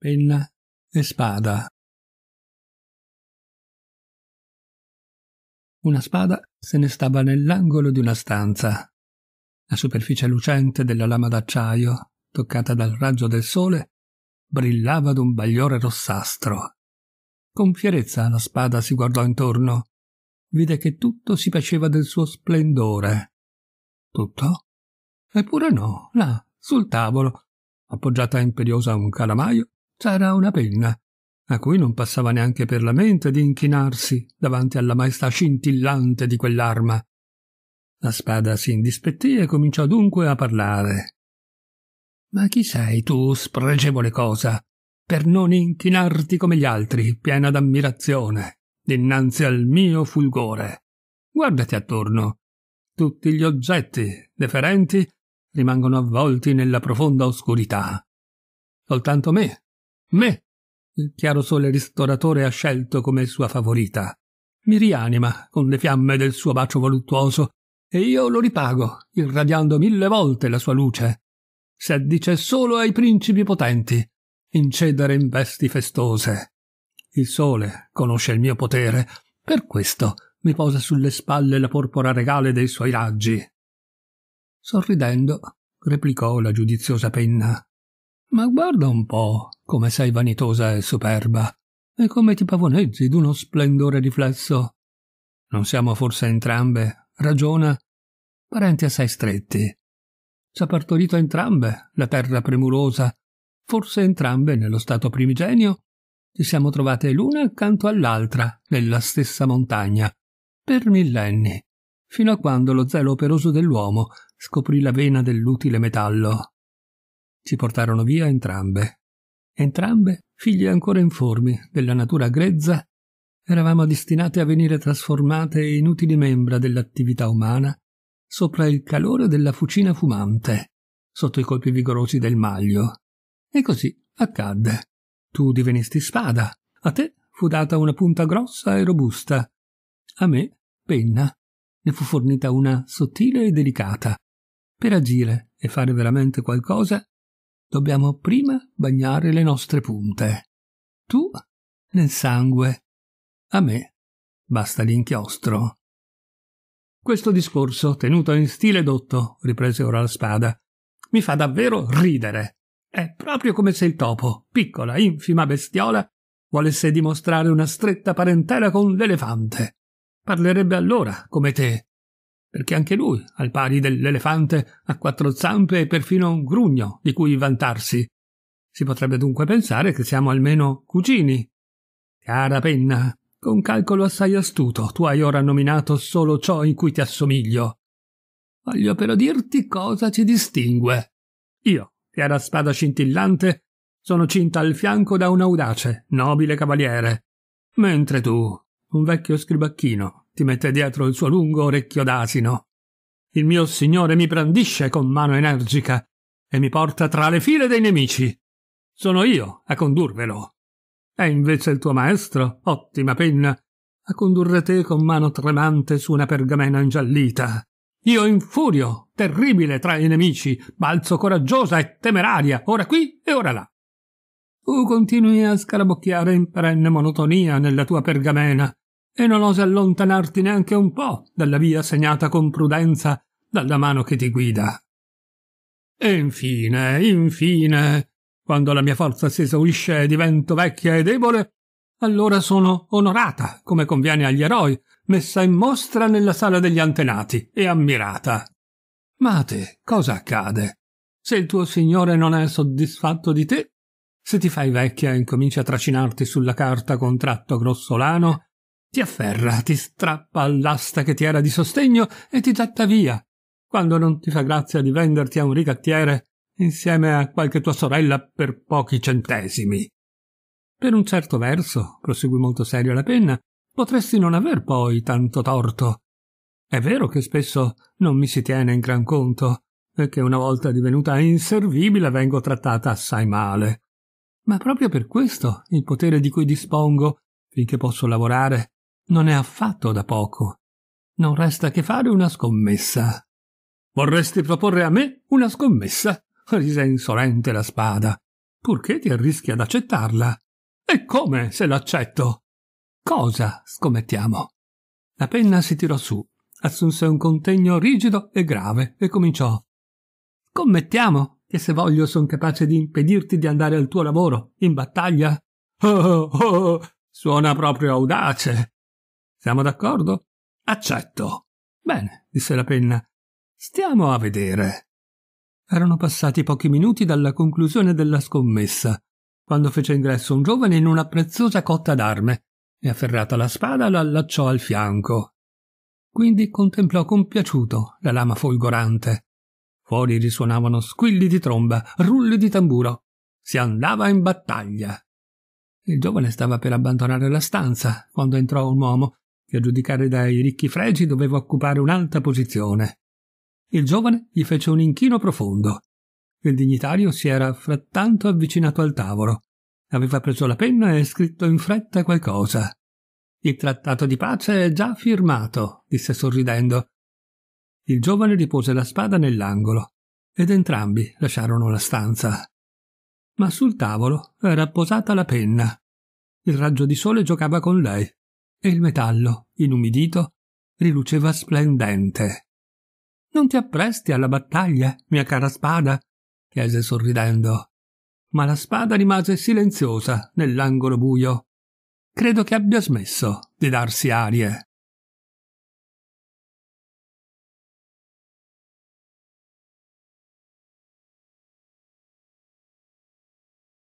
penna e spada. Una spada se ne stava nell'angolo di una stanza. La superficie lucente della lama d'acciaio, toccata dal raggio del sole, brillava d'un bagliore rossastro. Con fierezza la spada si guardò intorno. Vide che tutto si faceva del suo splendore. Tutto? Eppure no, là, sul tavolo, appoggiata imperiosa a un calamaio, c'era una penna, a cui non passava neanche per la mente di inchinarsi davanti alla maestà scintillante di quell'arma. La spada si indispettì e cominciò dunque a parlare. Ma chi sei tu, spregevole cosa, per non inchinarti come gli altri, piena d'ammirazione, dinanzi al mio fulgore? Guardati attorno. Tutti gli oggetti, deferenti, rimangono avvolti nella profonda oscurità. Soltanto me, Me, il chiaro sole ristoratore ha scelto come sua favorita. Mi rianima con le fiamme del suo bacio voluttuoso e io lo ripago, irradiando mille volte la sua luce. Se dice solo ai principi potenti, incedere in vesti festose. Il sole conosce il mio potere, per questo mi posa sulle spalle la porpora regale dei suoi raggi. Sorridendo, replicò la giudiziosa penna. Ma guarda un po' come sei vanitosa e superba, e come ti pavoneggi d'uno splendore riflesso. Non siamo forse entrambe, ragiona, parenti assai stretti. Ci ha partorito entrambe la terra premurosa, forse entrambe nello stato primigenio, ci siamo trovate l'una accanto all'altra nella stessa montagna, per millenni, fino a quando lo zelo operoso dell'uomo scoprì la vena dell'utile metallo. Ci portarono via entrambe. Entrambe figlie ancora informi, della natura grezza, eravamo destinate a venire trasformate in inutili membra dell'attività umana sopra il calore della fucina fumante, sotto i colpi vigorosi del maglio. E così accadde. Tu divenisti spada, a te fu data una punta grossa e robusta, a me penna. Ne fu fornita una sottile e delicata. Per agire e fare veramente qualcosa dobbiamo prima bagnare le nostre punte. Tu nel sangue. A me basta l'inchiostro. Questo discorso, tenuto in stile dotto, riprese ora la spada, mi fa davvero ridere. È proprio come se il topo, piccola, infima bestiola, volesse dimostrare una stretta parentela con l'elefante. Parlerebbe allora, come te, perché anche lui, al pari dell'elefante, ha quattro zampe e perfino un grugno di cui vantarsi. Si potrebbe dunque pensare che siamo almeno cugini. Cara penna, con calcolo assai astuto, tu hai ora nominato solo ciò in cui ti assomiglio. Voglio però dirti cosa ci distingue. Io, chiara spada scintillante, sono cinta al fianco da un audace, nobile cavaliere, mentre tu, un vecchio scribacchino ti mette dietro il suo lungo orecchio d'asino. Il mio signore mi brandisce con mano energica e mi porta tra le file dei nemici. Sono io a condurvelo. È invece il tuo maestro, ottima penna, a condurre te con mano tremante su una pergamena ingiallita. Io infurio, terribile tra i nemici, balzo coraggiosa e temeraria, ora qui e ora là. Tu continui a scarabocchiare in perenne monotonia nella tua pergamena, e non osi allontanarti neanche un po' dalla via segnata con prudenza dalla mano che ti guida. E infine, infine, quando la mia forza si esaurisce e divento vecchia e debole, allora sono onorata, come conviene agli eroi, messa in mostra nella sala degli antenati e ammirata. Ma a te cosa accade? Se il tuo signore non è soddisfatto di te, se ti fai vecchia e incominci a tracinarti sulla carta con tratto grossolano, ti afferra, ti strappa all'asta che ti era di sostegno e ti getta via. Quando non ti fa grazia di venderti a un ricattiere insieme a qualche tua sorella per pochi centesimi. Per un certo verso, proseguì molto serio la penna, potresti non aver poi tanto torto. È vero che spesso non mi si tiene in gran conto e che una volta divenuta inservibile vengo trattata assai male. Ma proprio per questo il potere di cui dispongo, finché posso lavorare, non è affatto da poco. Non resta che fare una scommessa. Vorresti proporre a me una scommessa? rise insolente la spada, purché ti arrischi ad accettarla. E come se l'accetto? Cosa scommettiamo? La penna si tirò su, assunse un contegno rigido e grave e cominciò. Scommettiamo che se voglio son capace di impedirti di andare al tuo lavoro, in battaglia? Oh, oh, oh, suona proprio audace. Siamo d'accordo? Accetto. Bene, disse la penna. Stiamo a vedere. Erano passati pochi minuti dalla conclusione della scommessa, quando fece ingresso un giovane in una preziosa cotta d'arme e afferrata la spada la allacciò al fianco. Quindi contemplò compiaciuto la lama folgorante. Fuori risuonavano squilli di tromba, rulli di tamburo. Si andava in battaglia. Il giovane stava per abbandonare la stanza quando entrò un uomo che a giudicare dai ricchi fregi doveva occupare un'alta posizione. Il giovane gli fece un inchino profondo. Il dignitario si era frattanto avvicinato al tavolo. Aveva preso la penna e scritto in fretta qualcosa. Il trattato di pace è già firmato, disse sorridendo. Il giovane ripose la spada nell'angolo ed entrambi lasciarono la stanza. Ma sul tavolo era posata la penna. Il raggio di sole giocava con lei e il metallo, inumidito, riluceva splendente. Non ti appresti alla battaglia, mia cara spada? chiese sorridendo. Ma la spada rimase silenziosa nell'angolo buio. Credo che abbia smesso di darsi arie.